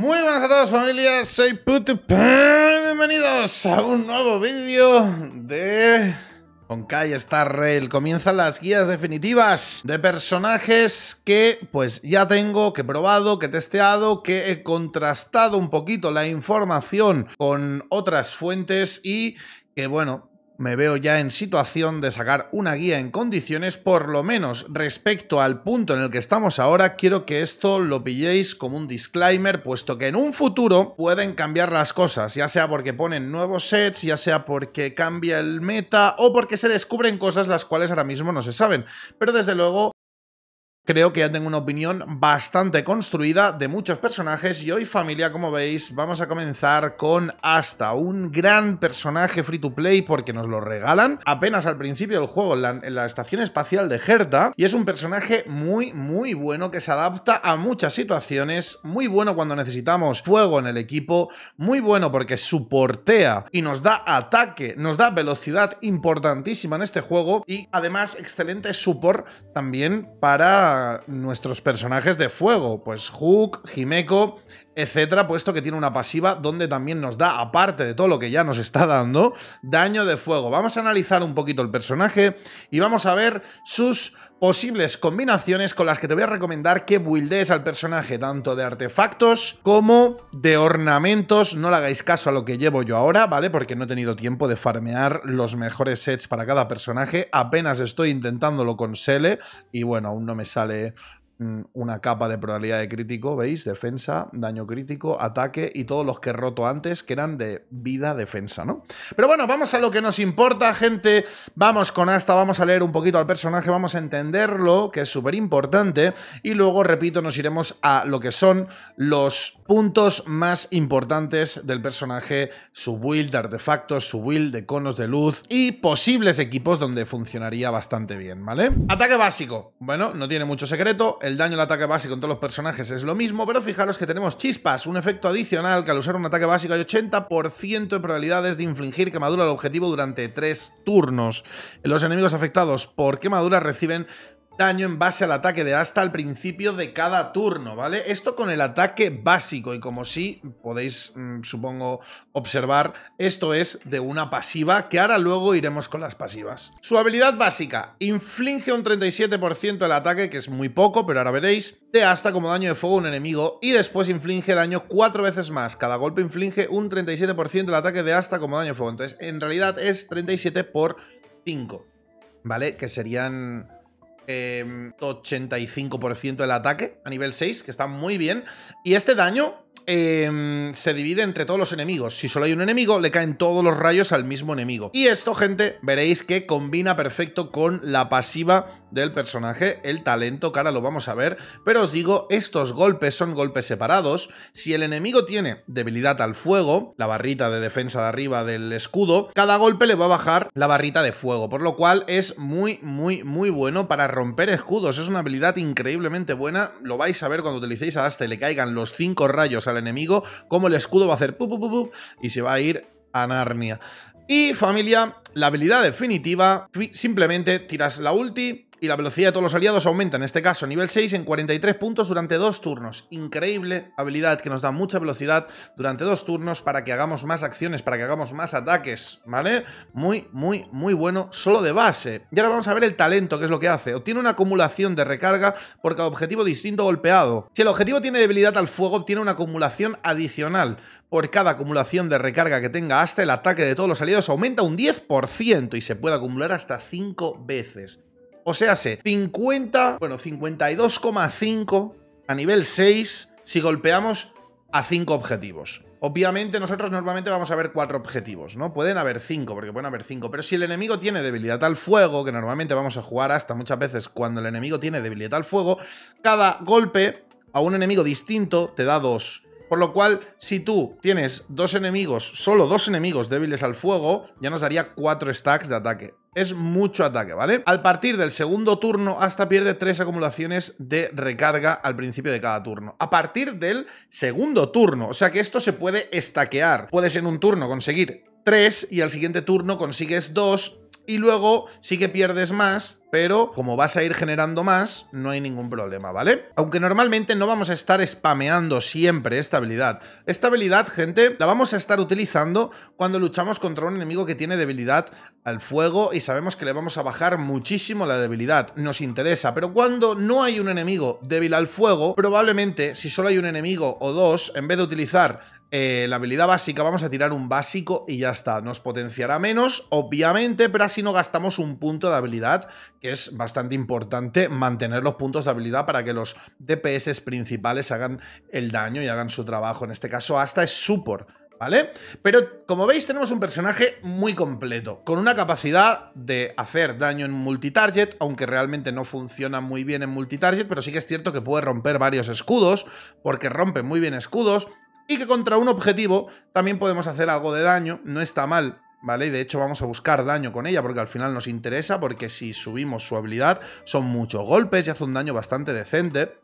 Muy buenas a todos familias, soy Putip. bienvenidos a un nuevo vídeo de... Honkai Star Rail comienzan las guías definitivas de personajes que pues ya tengo, que he probado, que he testeado, que he contrastado un poquito la información con otras fuentes y que bueno, me veo ya en situación de sacar una guía en condiciones, por lo menos respecto al punto en el que estamos ahora, quiero que esto lo pilléis como un disclaimer, puesto que en un futuro pueden cambiar las cosas, ya sea porque ponen nuevos sets, ya sea porque cambia el meta o porque se descubren cosas las cuales ahora mismo no se saben. Pero desde luego Creo que ya tengo una opinión bastante construida de muchos personajes y hoy familia, como veis, vamos a comenzar con hasta un gran personaje free to play porque nos lo regalan apenas al principio del juego en la, estación espacial de Gerta. y es un personaje muy, muy bueno que se adapta a muchas situaciones, muy bueno cuando necesitamos fuego en el equipo, muy bueno porque suportea y nos da ataque, nos da velocidad importantísima en este juego y además excelente support también para nuestros personajes de fuego, pues Hook, Himeko, etcétera, puesto que tiene una pasiva donde también nos da, aparte de todo lo que ya nos está dando, daño de fuego. Vamos a analizar un poquito el personaje y vamos a ver sus posibles combinaciones con las que te voy a recomendar que buildees al personaje, tanto de artefactos como de ornamentos. No le hagáis caso a lo que llevo yo ahora, ¿vale? Porque no he tenido tiempo de farmear los mejores sets para cada personaje. Apenas estoy intentándolo con Sele y bueno, aún no me sale Mm, una capa de probabilidad de crítico, ¿veis? Defensa, daño crítico, ataque y todos los que he roto antes que eran de vida, defensa, ¿no? Pero bueno, vamos a lo que nos importa, gente. Vamos con hasta vamos a leer un poquito al personaje, vamos a entenderlo, que es súper importante. Y luego, repito, nos iremos a lo que son los puntos más importantes del personaje, su build de artefactos, su build de conos de luz y posibles equipos donde funcionaría bastante bien, ¿vale? Ataque básico. Bueno, no tiene mucho secreto el daño al ataque básico en todos los personajes es lo mismo, pero fijaros que tenemos chispas, un efecto adicional que al usar un ataque básico hay 80% de probabilidades de infligir quemadura al objetivo durante 3 turnos. Los enemigos afectados por quemadura reciben daño en base al ataque de hasta al principio de cada turno, ¿vale? Esto con el ataque básico y como sí podéis, mm, supongo, observar, esto es de una pasiva que ahora luego iremos con las pasivas. Su habilidad básica, inflige un 37% del ataque, que es muy poco, pero ahora veréis, de hasta como daño de fuego un enemigo y después inflige daño cuatro veces más. Cada golpe inflige un 37% del ataque de hasta como daño de fuego. Entonces, en realidad es 37 por 5, ¿vale? Que serían 85% em, del ataque a nivel 6, que está muy bien. Y este daño Em, se divide entre todos los enemigos. Si solo hay un enemigo, le caen todos los rayos al mismo enemigo. Y esto, gente, veréis que combina perfecto con la pasiva del personaje, el talento, que ahora lo vamos a ver. Pero os digo, estos golpes son golpes separados. Si el enemigo tiene debilidad al fuego, la barrita de defensa de arriba del escudo, cada golpe le va a bajar la barrita de fuego, por lo cual es muy, muy, muy bueno para romper escudos. Es una habilidad increíblemente buena. Lo vais a ver cuando utilicéis a hasta le caigan los 5 rayos al enemigo, como el escudo va a hacer y se va a ir a Narnia. Y familia, la habilidad definitiva, simplemente tiras la ulti, y la velocidad de todos los aliados aumenta, en este caso nivel 6, en 43 puntos durante dos turnos. Increíble habilidad que nos da mucha velocidad durante dos turnos para que hagamos más acciones, para que hagamos más ataques, ¿vale? Muy, muy, muy bueno, solo de base. Y ahora vamos a ver el talento, que es lo que hace. Obtiene una acumulación de recarga por cada objetivo distinto golpeado. Si el objetivo tiene debilidad al fuego, obtiene una acumulación adicional por cada acumulación de recarga que tenga hasta el ataque de todos los aliados aumenta un 10% y se puede acumular hasta 5 veces. O sea, se 50, bueno, 52,5 a nivel 6 si golpeamos a 5 objetivos. Obviamente nosotros normalmente vamos a ver cuatro objetivos, ¿no? Pueden haber cinco, porque pueden haber cinco, pero si el enemigo tiene debilidad al fuego, que normalmente vamos a jugar hasta muchas veces cuando el enemigo tiene debilidad al fuego, cada golpe a un enemigo distinto te da dos. Por lo cual, si tú tienes dos enemigos, solo dos enemigos débiles al fuego, ya nos daría cuatro stacks de ataque. Es mucho ataque, ¿vale? Al partir del segundo turno hasta pierde tres acumulaciones de recarga al principio de cada turno. A partir del segundo turno, o sea que esto se puede estaquear. Puedes en un turno conseguir tres y al siguiente turno consigues dos y luego sí que pierdes más, pero como vas a ir generando más, no hay ningún problema, ¿vale? Aunque normalmente no vamos a estar spameando siempre esta habilidad. Esta habilidad, gente, la vamos a estar utilizando cuando luchamos contra un enemigo que tiene debilidad al fuego y sabemos que le vamos a bajar muchísimo la debilidad, nos interesa, pero cuando no hay un enemigo débil al fuego, probablemente si solo hay un enemigo o dos, en vez de utilizar eh, la habilidad básica, vamos a tirar un básico y ya está. Nos potenciará menos, obviamente, pero así no gastamos un punto de habilidad, que es bastante importante mantener los puntos de habilidad para que los DPS principales hagan el daño y hagan su trabajo. En este caso, hasta es support. ¿Vale? Pero como veis tenemos un personaje muy completo, con una capacidad de hacer daño en multitarget, aunque realmente no funciona muy bien en multitarget, pero sí que es cierto que puede romper varios escudos, porque rompe muy bien escudos, y que contra un objetivo también podemos hacer algo de daño, no está mal, ¿vale? Y de hecho vamos a buscar daño con ella porque al final nos interesa, porque si subimos su habilidad son muchos golpes y hace un daño bastante decente.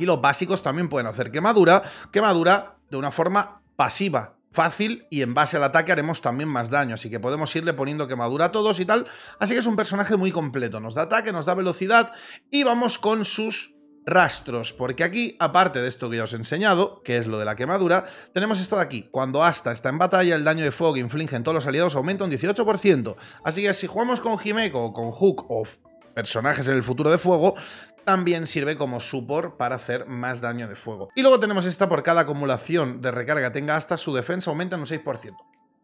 Y los básicos también pueden hacer quemadura, quemadura de una forma pasiva, fácil y en base al ataque haremos también más daño, así que podemos irle poniendo quemadura a todos y tal, así que es un personaje muy completo, nos da ataque, nos da velocidad y vamos con sus rastros, porque aquí, aparte de esto que ya os he enseñado, que es lo de la quemadura, tenemos esto de aquí. Cuando Asta está en batalla, el daño de fuego que infligen todos los aliados aumenta un 18%. Así que si jugamos con Himeko o con Hook o personajes en el futuro de fuego, también sirve como support para hacer más daño de fuego. Y luego tenemos esta por cada acumulación de recarga tenga hasta su defensa aumenta en un 6%.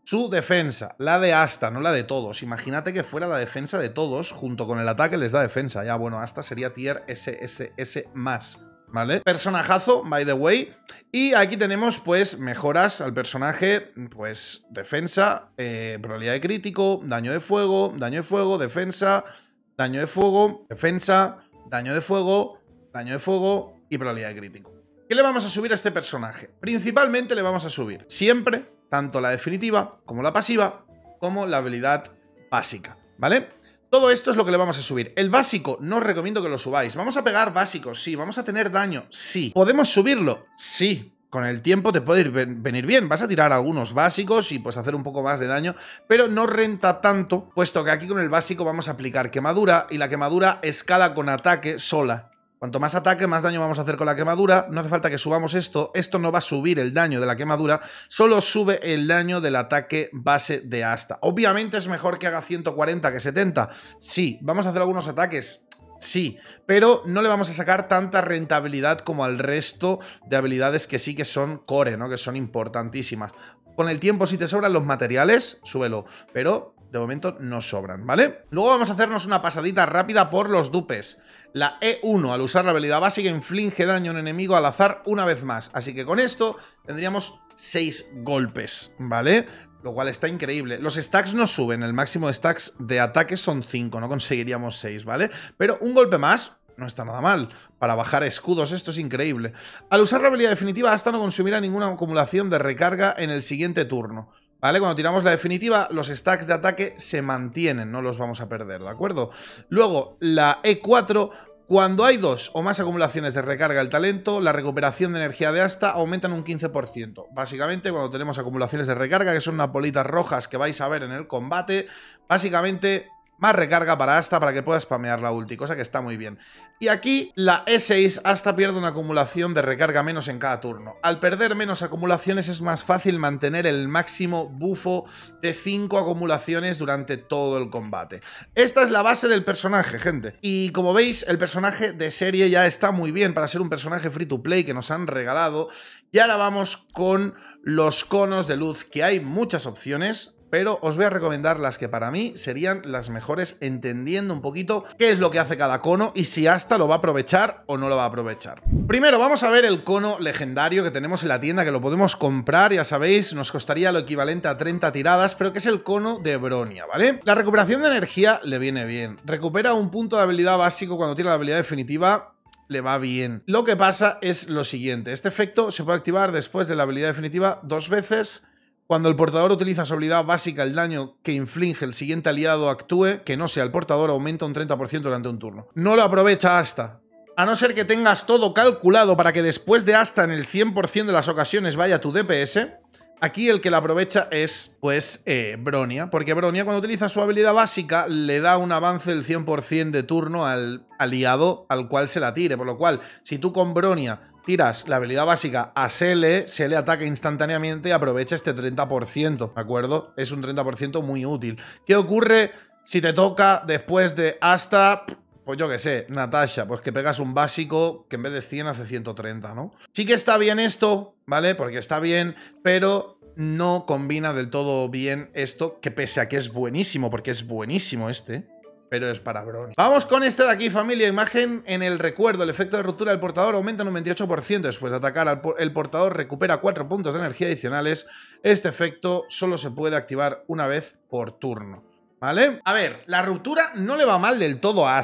Su defensa, la de Asta, no la de todos. Imagínate que fuera la defensa de todos, junto con el ataque les da defensa. Ya, bueno, Asta sería tier SSS más. ¿Vale? Personajazo, by the way. Y aquí tenemos, pues, mejoras al personaje, pues, defensa, eh, probabilidad de crítico, daño de fuego, daño de fuego, defensa, daño de fuego, defensa, daño de fuego, daño de fuego y probabilidad de crítico. ¿Qué le vamos a subir a este personaje? Principalmente le vamos a subir siempre tanto la definitiva como la pasiva, como la habilidad básica, ¿vale? Todo esto es lo que le vamos a subir. El básico, no os recomiendo que lo subáis. Vamos a pegar básicos, sí. Vamos a tener daño, sí. ¿Podemos subirlo? Sí. Con el tiempo te puede ir, venir bien. Vas a tirar algunos básicos y pues hacer un poco más de daño, pero no renta tanto, puesto que aquí con el básico vamos a aplicar quemadura y la quemadura escala con ataque sola. Cuanto más ataque, más daño vamos a hacer con la quemadura. No hace falta que subamos esto. Esto no va a subir el daño de la quemadura. Solo sube el daño del ataque base de asta. Obviamente es mejor que haga 140 que 70. Sí, vamos a hacer algunos ataques. Sí, pero no le vamos a sacar tanta rentabilidad como al resto de habilidades que sí que son core, ¿no? Que son importantísimas. Con el tiempo, si te sobran los materiales, súbelo. Pero de momento no sobran, ¿vale? Luego vamos a hacernos una pasadita rápida por los dupes. La E1, al usar la habilidad básica, inflige daño a un enemigo al azar una vez más. Así que con esto tendríamos 6 golpes, ¿vale? Lo cual está increíble. Los stacks no suben, el máximo de stacks de ataque son 5, no conseguiríamos 6, ¿vale? Pero un golpe más, no está nada mal. Para bajar escudos, esto es increíble. Al usar la habilidad definitiva, hasta no consumirá ninguna acumulación de recarga en el siguiente turno. ¿Vale? Cuando tiramos la definitiva, los stacks de ataque se mantienen, no los vamos a perder, ¿de acuerdo? Luego, la E4 cuando hay dos o más acumulaciones de recarga el talento, la recuperación de energía de asta en un 15%. Básicamente, cuando tenemos acumulaciones de recarga, que son unas bolitas rojas que vais a ver en el combate, básicamente más recarga para hasta para que pueda spamear la ulti, cosa que está muy bien. Y aquí la E6 hasta pierde una acumulación de recarga menos en cada turno. Al perder menos acumulaciones es más fácil mantener el máximo bufo de 5 acumulaciones durante todo el combate. Esta es la base del personaje, gente. Y como veis, el personaje de serie ya está muy bien para ser un personaje free to play que nos han regalado. Y ahora vamos con los conos de luz, que hay muchas opciones pero os voy a recomendar las que para mí serían las mejores entendiendo un poquito qué es lo que hace cada cono y si hasta lo va a aprovechar o no lo va a aprovechar. Primero vamos a ver el cono legendario que tenemos en la tienda que lo podemos comprar, ya sabéis, nos costaría lo equivalente a 30 tiradas, pero que es el cono de Bronia, ¿vale? La recuperación de energía le viene bien, recupera un punto de habilidad básico cuando tiene la habilidad definitiva, le va bien. Lo que pasa es lo siguiente, este efecto se puede activar después de la habilidad definitiva dos veces cuando el portador utiliza su habilidad básica, el daño que inflige el siguiente aliado actúe, que no sea el portador, aumenta un 30% durante un turno. No lo aprovecha hasta. A no ser que tengas todo calculado para que después de hasta en el 100% de las ocasiones vaya tu DPS, aquí el que la aprovecha es, pues, eh, Bronia. Porque Bronia cuando utiliza su habilidad básica le da un avance del 100% de turno al aliado al cual se la tire. Por lo cual, si tú con Bronia tiras la habilidad básica a Sele, Sele ataca instantáneamente y aprovecha este 30%, ¿de acuerdo? Es un 30% muy útil. ¿Qué ocurre si te toca después de hasta... Pues yo qué sé, Natasha, pues que pegas un básico que en vez de 100 hace 130, ¿no? Sí que está bien esto, ¿vale? Porque está bien, pero no combina del todo bien esto, que pese a que es buenísimo, porque es buenísimo este, pero es para Bron. Vamos con este de aquí, familia. Imagen en el recuerdo. El efecto de ruptura del portador aumenta un 28% después de atacar. Al el portador recupera 4 puntos de energía adicionales. Este efecto solo se puede activar una vez por turno. ¿Vale? A ver, la ruptura no le va mal del todo a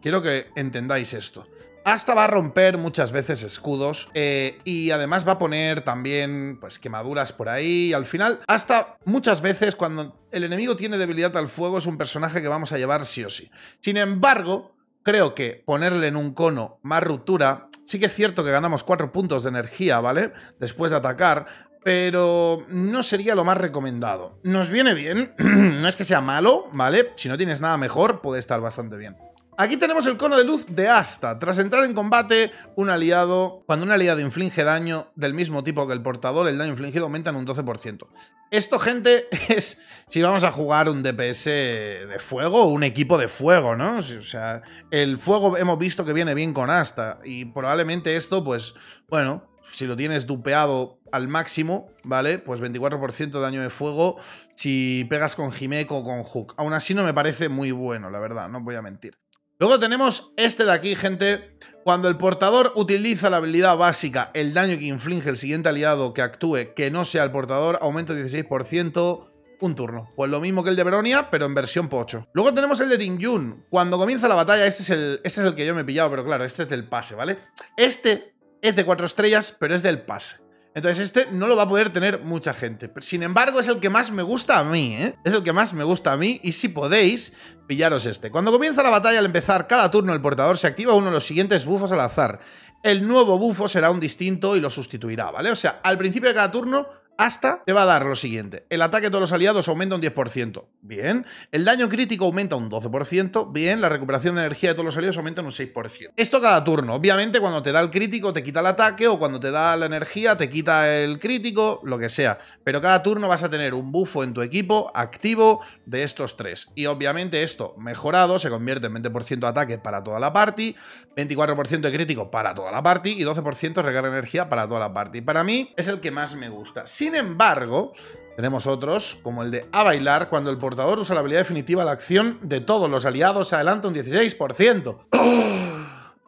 Quiero que entendáis esto. Hasta va a romper muchas veces escudos eh, y además va a poner también pues quemaduras por ahí. Al final, hasta muchas veces cuando el enemigo tiene debilidad al fuego es un personaje que vamos a llevar sí o sí. Sin embargo, creo que ponerle en un cono más ruptura... Sí que es cierto que ganamos 4 puntos de energía, ¿vale? Después de atacar, pero no sería lo más recomendado. Nos viene bien, no es que sea malo, ¿vale? Si no tienes nada mejor, puede estar bastante bien. Aquí tenemos el cono de luz de Asta. Tras entrar en combate, un aliado. Cuando un aliado inflige daño del mismo tipo que el portador, el daño infligido aumenta en un 12%. Esto, gente, es si vamos a jugar un DPS de fuego o un equipo de fuego, ¿no? O sea, el fuego hemos visto que viene bien con Asta. Y probablemente esto, pues, bueno, si lo tienes dupeado al máximo, ¿vale? Pues 24% de daño de fuego si pegas con Jimeco o con Hook. Aún así no me parece muy bueno, la verdad, no voy a mentir. Luego tenemos este de aquí, gente. Cuando el portador utiliza la habilidad básica, el daño que inflige el siguiente aliado que actúe que no sea el portador aumenta 16% un turno. Pues lo mismo que el de Veronia, pero en versión pocho. Luego tenemos el de Dingyun. Cuando comienza la batalla, este es, el, este es el que yo me he pillado, pero claro, este es del pase, ¿vale? Este es de 4 estrellas, pero es del pase. Entonces este no lo va a poder tener mucha gente. sin embargo, es el que más me gusta a mí, ¿eh? Es el que más me gusta a mí y si podéis, pillaros este. Cuando comienza la batalla, al empezar cada turno, el portador se activa uno de los siguientes bufos al azar. El nuevo bufo será un distinto y lo sustituirá, ¿vale? O sea, al principio de cada turno hasta te va a dar lo siguiente. El ataque de todos los aliados aumenta un 10%. Bien. El daño crítico aumenta un 12%. Bien. La recuperación de energía de todos los aliados aumenta un 6%. Esto cada turno. Obviamente cuando te da el crítico te quita el ataque o cuando te da la energía te quita el crítico, lo que sea. Pero cada turno vas a tener un bufo en tu equipo activo de estos tres. Y obviamente esto mejorado se convierte en 20% de ataque para toda la party, 24% de crítico para toda la party y 12% recarga de energía para toda la party. Para mí es el que más me gusta. Sin embargo, tenemos otros, como el de A Bailar, cuando el portador usa la habilidad definitiva la acción de todos los aliados, se adelanta un 16%.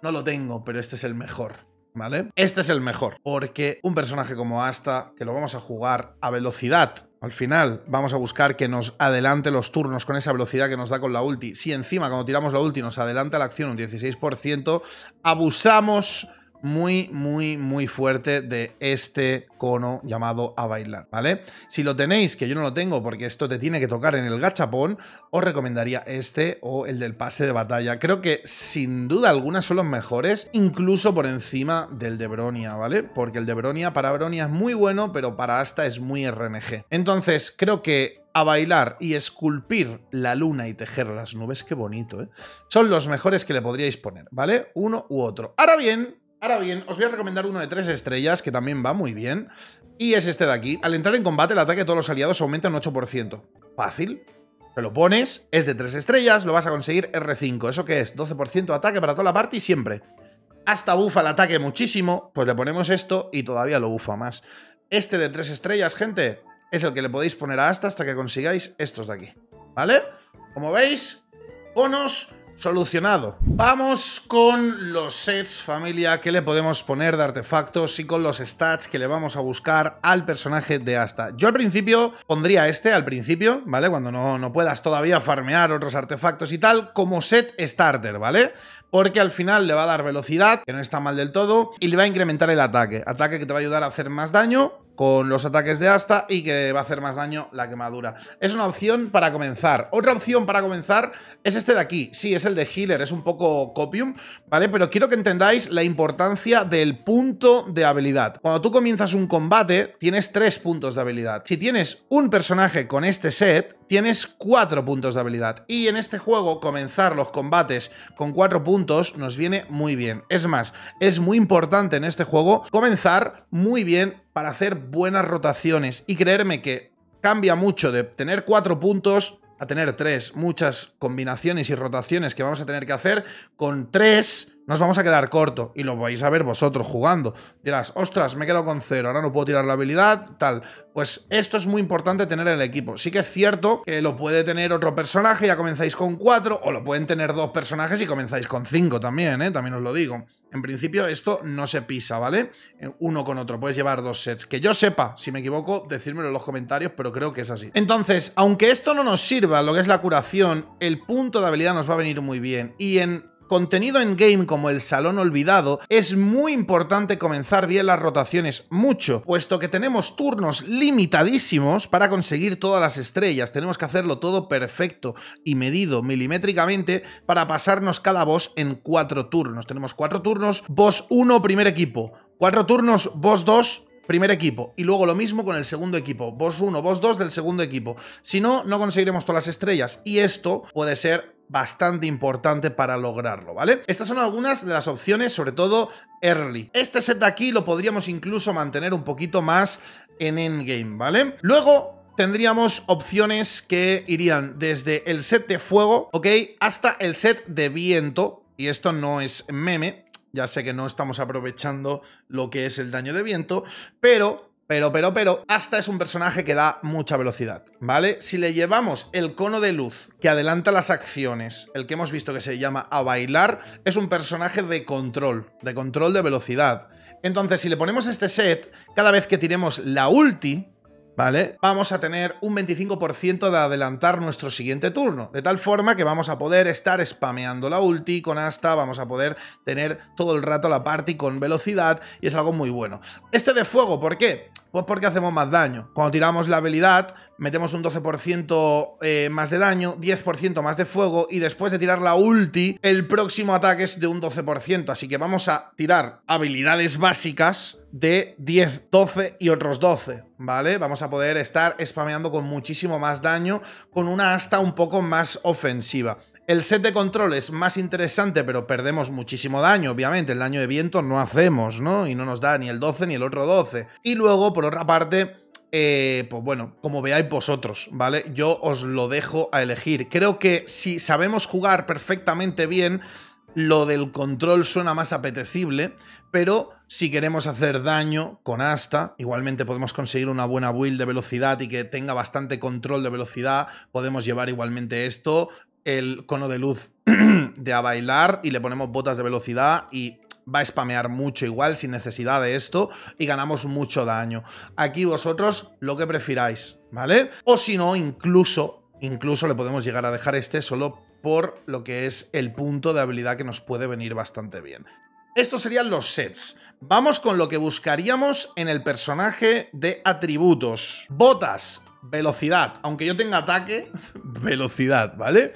No lo tengo, pero este es el mejor. ¿Vale? Este es el mejor, porque un personaje como Asta, que lo vamos a jugar a velocidad, al final vamos a buscar que nos adelante los turnos con esa velocidad que nos da con la ulti. Si encima cuando tiramos la ulti nos adelanta la acción un 16%, abusamos muy, muy, muy fuerte de este cono llamado a bailar, ¿vale? Si lo tenéis, que yo no lo tengo porque esto te tiene que tocar en el gachapón, os recomendaría este o el del pase de batalla. Creo que sin duda alguna son los mejores, incluso por encima del de Bronia, ¿vale? Porque el de Bronia para Bronia es muy bueno, pero para Asta es muy RNG. Entonces, creo que a bailar y esculpir la luna y tejer las nubes, qué bonito, ¿eh? Son los mejores que le podríais poner, ¿vale? Uno u otro. Ahora bien, Ahora bien, os voy a recomendar uno de tres estrellas que también va muy bien. Y es este de aquí. Al entrar en combate, el ataque de todos los aliados aumenta un 8%. Fácil. Te lo pones, es de tres estrellas, lo vas a conseguir R5. ¿Eso qué es? 12% de ataque para toda la y siempre. Hasta bufa el ataque muchísimo, pues le ponemos esto y todavía lo bufa más. Este de tres estrellas, gente, es el que le podéis poner a hasta hasta que consigáis estos de aquí. ¿Vale? Como veis, bonos Solucionado. Vamos con los sets, familia, que le podemos poner de artefactos y con los stats que le vamos a buscar al personaje de hasta Yo al principio pondría este, al principio, ¿vale? Cuando no, no puedas todavía farmear otros artefactos y tal, como set starter, ¿vale? Porque al final le va a dar velocidad, que no está mal del todo, y le va a incrementar el ataque. Ataque que te va a ayudar a hacer más daño con los ataques de asta y que va a hacer más daño la quemadura. Es una opción para comenzar. Otra opción para comenzar es este de aquí. Sí, es el de healer, es un poco copium, ¿vale? Pero quiero que entendáis la importancia del punto de habilidad. Cuando tú comienzas un combate, tienes tres puntos de habilidad. Si tienes un personaje con este set, tienes cuatro puntos de habilidad. Y en este juego, comenzar los combates con cuatro puntos nos viene muy bien. Es más, es muy importante en este juego comenzar muy bien para hacer buenas rotaciones. Y creerme que cambia mucho de tener cuatro puntos a tener tres. Muchas combinaciones y rotaciones que vamos a tener que hacer. Con tres nos vamos a quedar corto. Y lo vais a ver vosotros jugando. Dirás, ostras, me he quedado con cero, ahora no puedo tirar la habilidad, tal. Pues esto es muy importante tener en el equipo. Sí que es cierto que lo puede tener otro personaje, ya comenzáis con cuatro. O lo pueden tener dos personajes y comenzáis con cinco también, ¿eh? También os lo digo. En principio esto no se pisa, ¿vale? Eh, uno con otro, puedes llevar dos sets. Que yo sepa, si me equivoco, decírmelo en los comentarios, pero creo que es así. Entonces, aunque esto no nos sirva, lo que es la curación, el punto de habilidad nos va a venir muy bien. Y en contenido en game como el Salón Olvidado, es muy importante comenzar bien las rotaciones, mucho, puesto que tenemos turnos limitadísimos para conseguir todas las estrellas, tenemos que hacerlo todo perfecto y medido milimétricamente para pasarnos cada boss en cuatro turnos. Tenemos cuatro turnos, boss 1, primer equipo, cuatro turnos, boss 2, primer equipo. Y luego lo mismo con el segundo equipo. Boss 1, boss 2 del segundo equipo. Si no, no conseguiremos todas las estrellas. Y esto puede ser bastante importante para lograrlo, ¿vale? Estas son algunas de las opciones, sobre todo early. Este set de aquí lo podríamos incluso mantener un poquito más en endgame, ¿vale? Luego tendríamos opciones que irían desde el set de fuego, ¿ok? Hasta el set de viento, y esto no es meme, ya sé que no estamos aprovechando lo que es el daño de viento, pero pero, pero, pero, hasta es un personaje que da mucha velocidad, ¿vale? Si le llevamos el cono de luz que adelanta las acciones, el que hemos visto que se llama a bailar, es un personaje de control, de control de velocidad. Entonces, si le ponemos este set, cada vez que tiremos la ulti, ¿vale? Vamos a tener un 25% de adelantar nuestro siguiente turno, de tal forma que vamos a poder estar spameando la ulti con hasta, vamos a poder tener todo el rato la party con velocidad y es algo muy bueno. Este de fuego, ¿por qué? Pues porque hacemos más daño. Cuando tiramos la habilidad, metemos un 12% eh, más de daño, 10% más de fuego y después de tirar la ulti, el próximo ataque es de un 12%. Así que vamos a tirar habilidades básicas de 10, 12 y otros 12, ¿vale? Vamos a poder estar spameando con muchísimo más daño, con una asta un poco más ofensiva. El set de control es más interesante, pero perdemos muchísimo daño, obviamente. El daño de viento no hacemos, ¿no? Y no nos da ni el 12 ni el otro 12. Y luego, por otra parte, eh, pues bueno, como veáis vosotros, ¿vale? Yo os lo dejo a elegir. Creo que si sabemos jugar perfectamente bien, lo del control suena más apetecible, pero si queremos hacer daño con asta, igualmente podemos conseguir una buena build de velocidad y que tenga bastante control de velocidad, podemos llevar igualmente esto el cono de luz de a bailar y le ponemos botas de velocidad y va a spamear mucho igual sin necesidad de esto y ganamos mucho daño. Aquí vosotros lo que prefiráis, ¿vale? O si no, incluso, incluso le podemos llegar a dejar este solo por lo que es el punto de habilidad que nos puede venir bastante bien. Estos serían los sets. Vamos con lo que buscaríamos en el personaje de atributos. Botas velocidad. Aunque yo tenga ataque, velocidad, ¿vale?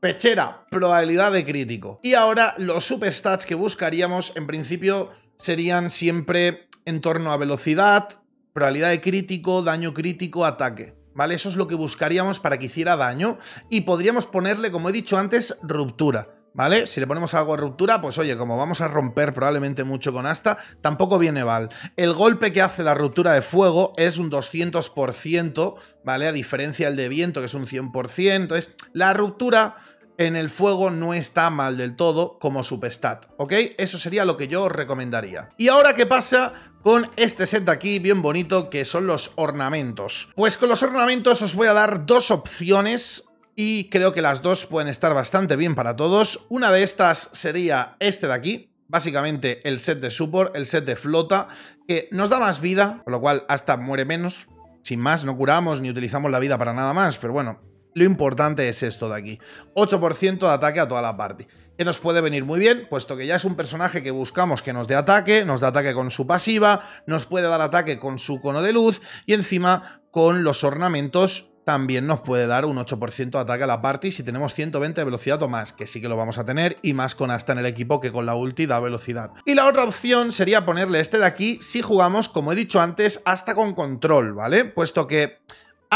Pechera, probabilidad de crítico. Y ahora los superstats que buscaríamos, en principio, serían siempre en torno a velocidad, probabilidad de crítico, daño crítico, ataque. ¿Vale? Eso es lo que buscaríamos para que hiciera daño. Y podríamos ponerle, como he dicho antes, ruptura. ¿vale? Si le ponemos algo de ruptura, pues oye, como vamos a romper probablemente mucho con asta, tampoco viene mal. El golpe que hace la ruptura de fuego es un 200%, ¿vale? A diferencia del de viento, que es un 100%. es la ruptura en el fuego no está mal del todo como supestat ¿ok? Eso sería lo que yo os recomendaría. Y ahora, ¿qué pasa con este set de aquí bien bonito que son los ornamentos. Pues con los ornamentos os voy a dar dos opciones y creo que las dos pueden estar bastante bien para todos. Una de estas sería este de aquí, básicamente el set de support, el set de flota, que nos da más vida, con lo cual hasta muere menos. Sin más, no curamos ni utilizamos la vida para nada más, pero bueno, lo importante es esto de aquí. 8% de ataque a toda la party. Que nos puede venir muy bien, puesto que ya es un personaje que buscamos que nos dé ataque, nos da ataque con su pasiva, nos puede dar ataque con su cono de luz y encima con los ornamentos también nos puede dar un 8% de ataque a la party si tenemos 120 de velocidad o más, que sí que lo vamos a tener, y más con hasta en el equipo que con la ulti da velocidad. Y la otra opción sería ponerle este de aquí si jugamos, como he dicho antes, hasta con control, ¿vale? Puesto que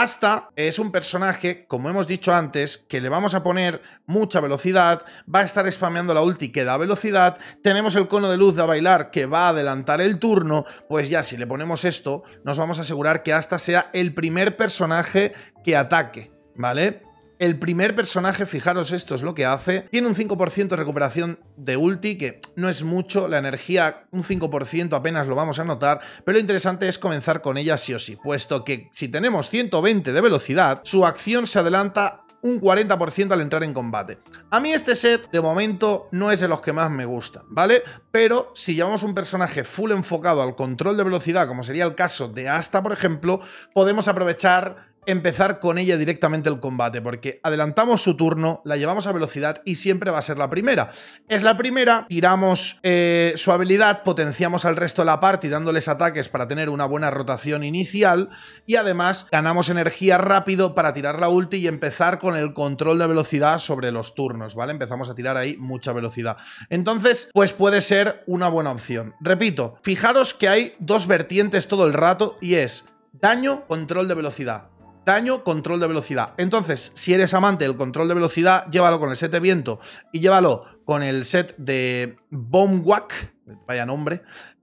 Asta es un personaje, como hemos dicho antes, que le vamos a poner mucha velocidad, va a estar spameando la ulti que da velocidad, tenemos el cono de luz de bailar que va a adelantar el turno, pues ya si le ponemos esto, nos vamos a asegurar que Asta sea el primer personaje que ataque, ¿vale? El primer personaje, fijaros, esto es lo que hace. Tiene un 5% de recuperación de ulti, que no es mucho. La energía, un 5% apenas lo vamos a notar. Pero lo interesante es comenzar con ella sí o sí, puesto que si tenemos 120 de velocidad, su acción se adelanta un 40% al entrar en combate. A mí este set, de momento, no es de los que más me gusta, ¿vale? Pero si llevamos un personaje full enfocado al control de velocidad, como sería el caso de Asta, por ejemplo, podemos aprovechar empezar con ella directamente el combate, porque adelantamos su turno, la llevamos a velocidad y siempre va a ser la primera. Es la primera, tiramos eh, su habilidad, potenciamos al resto de la party dándoles ataques para tener una buena rotación inicial y además ganamos energía rápido para tirar la ulti y empezar con el control de velocidad sobre los turnos, ¿vale? Empezamos a tirar ahí mucha velocidad. Entonces, pues puede ser una buena opción. Repito, fijaros que hay dos vertientes todo el rato y es daño, control de velocidad. Daño, control de velocidad. Entonces, si eres amante del control de velocidad, llévalo con el set de viento y llévalo con el set de Bomb Whack, vaya nombre.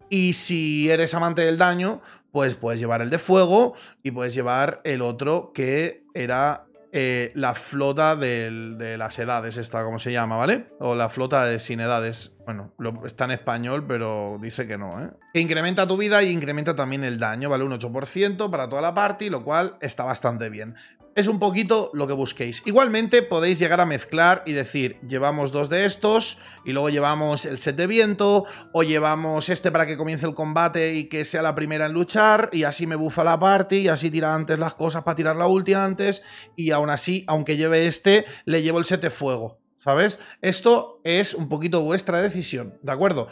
Y si eres amante del daño, pues puedes llevar el de fuego y puedes llevar el otro que era eh, la flota de las edades, esta, como se llama, ¿vale? O la flota de sin edades. Bueno, está en español, pero dice que no, ¿eh? incrementa tu vida y incrementa también el daño, ¿vale? Un 8% para toda la party, lo cual está bastante bien. Es un poquito lo que busquéis. Igualmente podéis llegar a mezclar y decir, llevamos dos de estos y luego llevamos el set de viento o llevamos este para que comience el combate y que sea la primera en luchar y así me bufa la party y así tira antes las cosas para tirar la ulti antes y aún así, aunque lleve este, le llevo el set de fuego. ¿Sabes? Esto es un poquito vuestra decisión, ¿de acuerdo?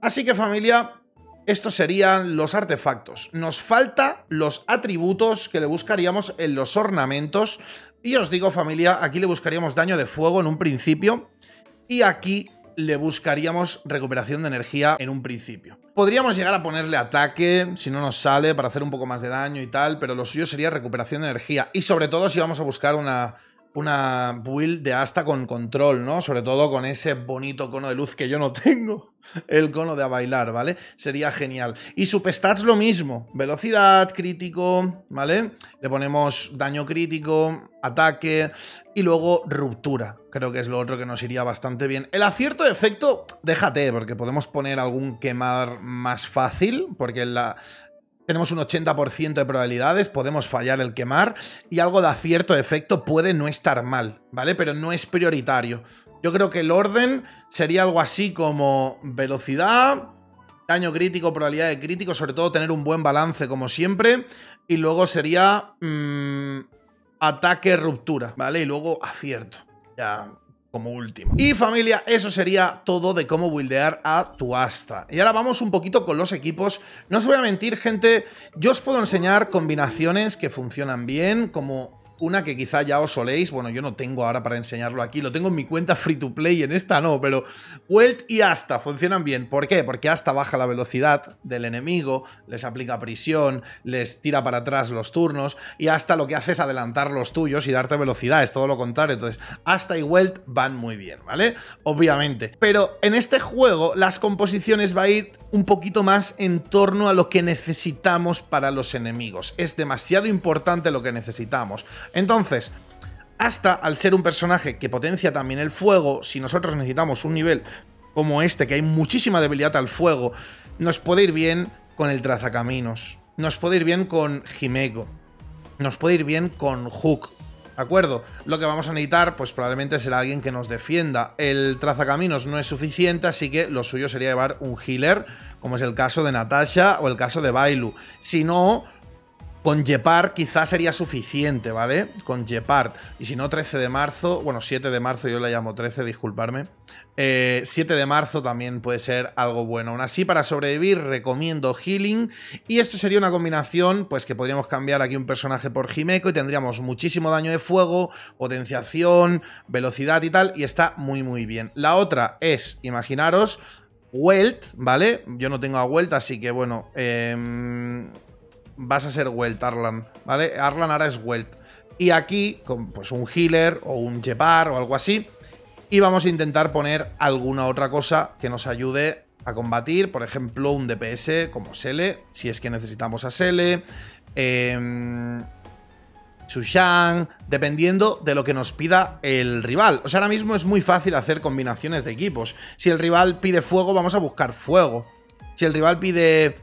Así que familia, estos serían los artefactos. Nos falta los atributos que le buscaríamos en los ornamentos. Y os digo, familia, aquí le buscaríamos daño de fuego en un principio. Y aquí le buscaríamos recuperación de energía en un principio. Podríamos llegar a ponerle ataque, si no nos sale, para hacer un poco más de daño y tal, pero lo suyo sería recuperación de energía. Y sobre todo si vamos a buscar una, una build de hasta con control, ¿no? Sobre todo con ese bonito cono de luz que yo no tengo. El cono de a bailar, ¿vale? Sería genial. Y superstats lo mismo. Velocidad, crítico, ¿vale? Le ponemos daño crítico, ataque y luego ruptura. Creo que es lo otro que nos iría bastante bien. El acierto de efecto, déjate, porque podemos poner algún quemar más fácil, porque la, tenemos un 80% de probabilidades, podemos fallar el quemar y algo de acierto efecto puede no estar mal, ¿vale? Pero no es prioritario. Yo creo que el orden sería algo así como velocidad, daño crítico, probabilidad de crítico, sobre todo tener un buen balance como siempre. Y luego sería mm, ataque, ruptura, ¿vale? Y luego acierto. Ya, como último. Y familia, eso sería todo de cómo buildear a tu asta. Y ahora vamos un poquito con los equipos. No os voy a mentir, gente, yo os puedo enseñar combinaciones que funcionan bien, como una que quizá ya os soléis, bueno, yo no tengo ahora para enseñarlo aquí, lo tengo en mi cuenta free to play, en esta no, pero Welt y Asta funcionan bien. ¿Por qué? Porque Asta baja la velocidad del enemigo, les aplica prisión, les tira para atrás los turnos, y hasta lo que hace es adelantar los tuyos y darte velocidad, es todo lo contrario. Entonces, Asta y Welt van muy bien, ¿vale? Obviamente. Pero en este juego las composiciones va a ir un poquito más en torno a lo que necesitamos para los enemigos. Es demasiado importante lo que necesitamos. Entonces, hasta al ser un personaje que potencia también el fuego, si nosotros necesitamos un nivel como este, que hay muchísima debilidad al fuego, nos puede ir bien con el trazacaminos, nos puede ir bien con Jimego, nos puede ir bien con Hook, ¿de acuerdo? Lo que vamos a necesitar, pues probablemente será alguien que nos defienda. El trazacaminos no es suficiente, así que lo suyo sería llevar un healer, como es el caso de Natasha o el caso de Bailu. Si no, con Gepard quizás sería suficiente, ¿vale? Con Gepard. Y si no, 13 de marzo, bueno, 7 de marzo, yo le llamo 13, disculparme. 7 eh, de marzo también puede ser algo bueno. Aún así, para sobrevivir, recomiendo Healing. Y esto sería una combinación, pues que podríamos cambiar aquí un personaje por Jimeco y tendríamos muchísimo daño de fuego, potenciación, velocidad y tal. Y está muy, muy bien. La otra es, imaginaros, Welt, ¿vale? Yo no tengo a Welt, así que bueno, em, vas a ser Welt, Arlan, ¿vale? Arlan ahora es Welt. Y aquí, con pues, un healer o un Jepar o algo así, y vamos a intentar poner alguna otra cosa que nos ayude a combatir, por ejemplo, un DPS como Sele, si es que necesitamos a Sele, eh, dependiendo de lo que nos pida el rival. O sea, ahora mismo es muy fácil hacer combinaciones de equipos. Si el rival pide fuego, vamos a buscar fuego. Si el rival pide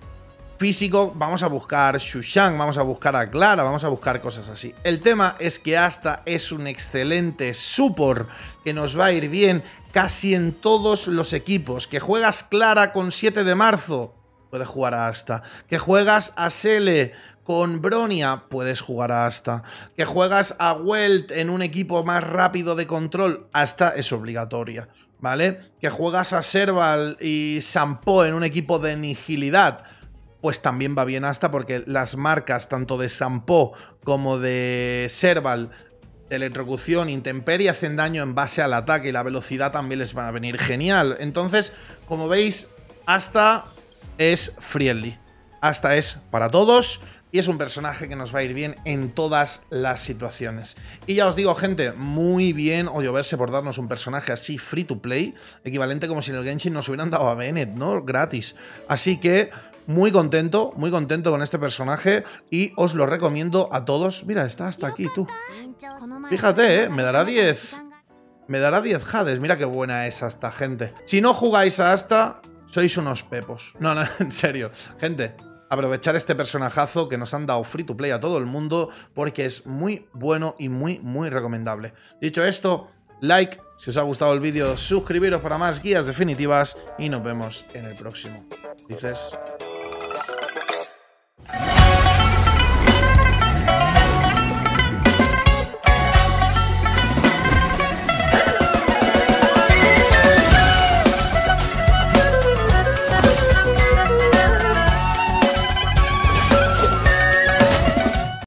físico, vamos a buscar Shushan, vamos a buscar a Clara, vamos a buscar cosas así. El tema es que Asta es un excelente support que nos va a ir bien casi en todos los equipos. Que juegas Clara con 7 de marzo, puedes jugar a Asta. Que juegas a Sele con Bronia, puedes jugar a Asta. Que juegas a Welt en un equipo más rápido de control, Asta es obligatoria. ¿Vale? Que juegas a Serval y Sampo en un equipo de nigilidad, pues también va bien hasta porque las marcas tanto de Sampo como de Serval de electrocución, intemperie hacen daño en base al ataque y la velocidad también les va a venir genial. Entonces, como veis, hasta es friendly. Hasta es para todos y es un personaje que nos va a ir bien en todas las situaciones. Y ya os digo, gente, muy bien o lloverse por darnos un personaje así free to play, equivalente como si en el Genshin nos hubieran dado a Bennett, ¿no? Gratis. Así que muy contento, muy contento con este personaje y os lo recomiendo a todos. Mira, está hasta aquí tú. Fíjate, ¿eh? me dará 10. Me dará 10 Hades. Mira qué buena es hasta, gente. Si no jugáis a hasta, sois unos pepos. No, no, en serio. Gente, aprovechar este personajazo que nos han dado free to play a todo el mundo porque es muy bueno y muy, muy recomendable. Dicho esto, like si os ha gustado el vídeo, suscribiros para más guías definitivas y nos vemos en el próximo. Dices... you